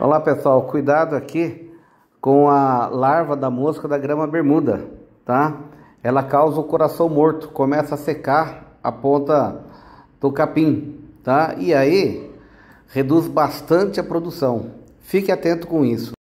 Olá pessoal, cuidado aqui com a larva da mosca da grama bermuda, tá? Ela causa o coração morto, começa a secar a ponta do capim, tá? E aí reduz bastante a produção. Fique atento com isso.